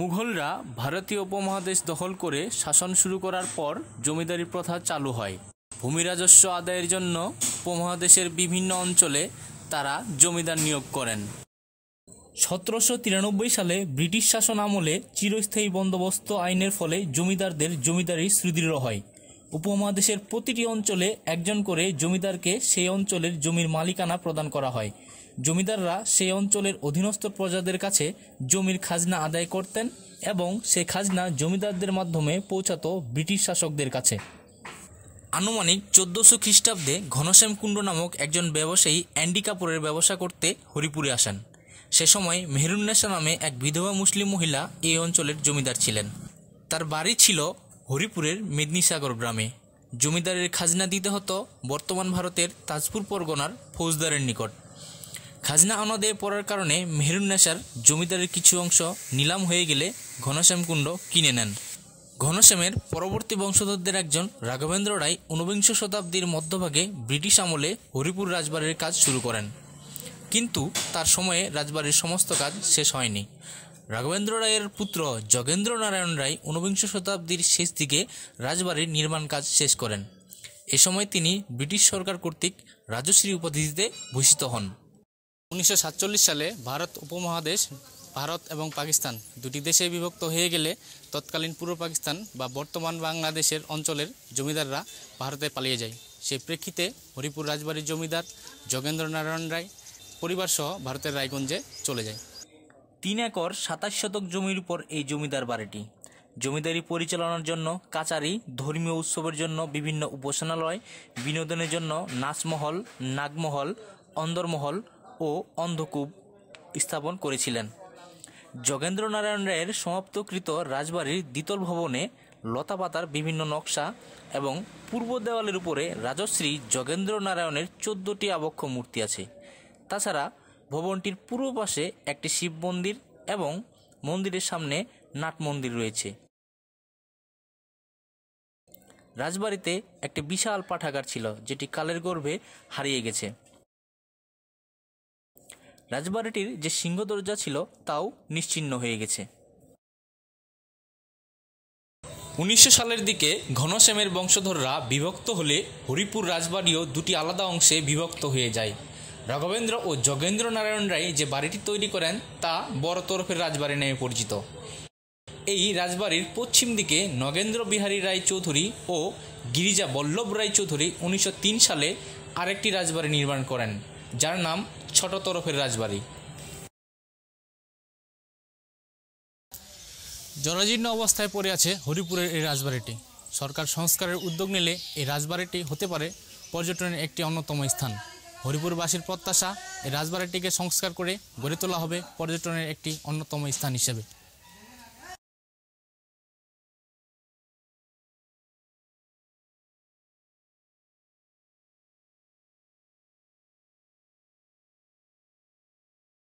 মুঘলরা ভারতীয় উপমহাদেশ দখল করে শাসন শুরু করার পর জমিদারি প্রথা চালু হয় ভূমি রাজস্ব আদায়ের জন্য উপমহাদেশের বিভিন্ন অঞ্চলে তারা জমিদার নিয়োগ করেন সতেরোশো তিরানব্বই সালে ব্রিটিশ শাসন আমলে চিরস্থায়ী বন্দোবস্ত আইনের ফলে জমিদারদের জমিদারি সুদৃঢ় হয় উপমহাদেশের প্রতিটি অঞ্চলে একজন করে জমিদারকে সেই অঞ্চলের জমির মালিকানা প্রদান করা হয় জমিদাররা সেই অঞ্চলের অধীনস্থ প্রজাদের কাছে জমির খাজনা আদায় করতেন এবং সে খাজনা জমিদারদের মাধ্যমে পৌঁছাত ব্রিটিশ শাসকদের কাছে আনুমানিক চোদ্দশো খ্রিস্টাব্দে ঘনশ্যাম কুণ্ড নামক একজন ব্যবসায়ী অ্যান্ডি কাপড়ের ব্যবসা করতে হরিপুরে আসেন সে সময় মেহরুন্নেসা নামে এক বিধবা মুসলিম মহিলা এই অঞ্চলের জমিদার ছিলেন তার বাড়ি ছিল হরিপুরের মেদিনীসাগর গ্রামে জমিদারের খাজনা দিতে হতো বর্তমান ভারতের তাজপুর পরগনার ফৌজদারের নিকট খাজনা অনাদায় পড়ার কারণে মেহেরুন্নেসার জমিদারের কিছু অংশ নিলাম হয়ে গেলে ঘনশ্যাম কুণ্ড কিনে নেন ঘনশ্যামের পরবর্তী বংশধরদের একজন রাঘবেন্দ্র রায় ঊনবিংশ শতাব্দীর মধ্যভাগে ব্রিটিশ আমলে হরিপুর রাজবাড়ির কাজ শুরু করেন কিন্তু তার সময়ে রাজবাড়ির সমস্ত কাজ শেষ হয়নি রাঘবেন্দ্র রায়ের পুত্র যোগেন্দ্র নারায়ণ রায় ঊনবিংশ শতাব্দীর শেষ দিকে রাজবাড়ির নির্মাণ কাজ শেষ করেন এ সময় তিনি ব্রিটিশ সরকার কর্তৃক রাজশ্রী উপাধিতে ভূষিত হন উনিশশো সালে ভারত উপমহাদেশ ভারত এবং পাকিস্তান দুটি দেশে বিভক্ত হয়ে গেলে তৎকালীন পূর্ব পাকিস্তান বা বর্তমান বাংলাদেশের অঞ্চলের জমিদাররা ভারতে পালিয়ে যায় সেই প্রেক্ষিতে হরিপুর রাজবাড়ির জমিদার যোগেন্দ্র নারায়ণ রায় পরিবারসহ ভারতের রায়গঞ্জে চলে যায় তিন একর সাতাশ শতক জমির উপর এই জমিদার বাড়িটি জমিদারি পরিচালনার জন্য কাচারি ধর্মীয় উৎসবের জন্য বিভিন্ন উপাসনালয় বিনোদনের জন্য নাচমহল নাগমহল অন্দরমহল ও অন্ধকূপ স্থাপন করেছিলেন যোগেন্দ্র রায়ের সমাপ্তকৃত রাজবাড়ির দ্বিতল ভবনে লতাপাতার বিভিন্ন নকশা এবং পূর্ব দেওয়ালের উপরে রাজশ্রী যোগেন্দ্রনারায়ণের চোদ্দটি আবক্ষ মূর্তি আছে তাছাড়া ভবনটির পূর্ব পাশে একটি শিব মন্দির এবং মন্দিরের সামনে নাট মন্দির রয়েছে রাজবাড়িতে একটি বিশাল পাঠাগার ছিল যেটি কালের গর্ভে হারিয়ে গেছে রাজবাড়িটির যে সিংহ দরজা ছিল তাও নিশ্চিন্ন হয়ে গেছে উনিশশো সালের দিকে ঘনশ্যামের বংশধররা বিভক্ত হলে হরিপুর রাজবাড়িও দুটি আলাদা অংশে বিভক্ত হয়ে যায় রাঘবেন্দ্র ও যোগেন্দ্র নারায়ণ রায় যে বাড়িটি তৈরি করেন তা বড় তরফের রাজবাড়ি নামে পরিচিত এই রাজবাড়ির পশ্চিম দিকে নগেন্দ্র বিহারী রায় চৌধুরী ও গিরিজা বল্লভ রায় চৌধুরী উনিশশো সালে আরেকটি রাজবাড়ি নির্মাণ করেন যার নাম ছোট তরফের রাজবাড়ি জরাজীর্ণ অবস্থায় পড়ে আছে হরিপুরের এই রাজবাড়িটি সরকার সংস্কারের উদ্যোগ নিলে এই রাজবাড়িটি হতে পারে পর্যটনের একটি অন্যতম স্থান হরিপুরবাসীর প্রত্যাশা এই রাজবাড়িটিকে সংস্কার করে গড়ে তোলা হবে পর্যটনের একটি অন্যতম স্থান হিসেবে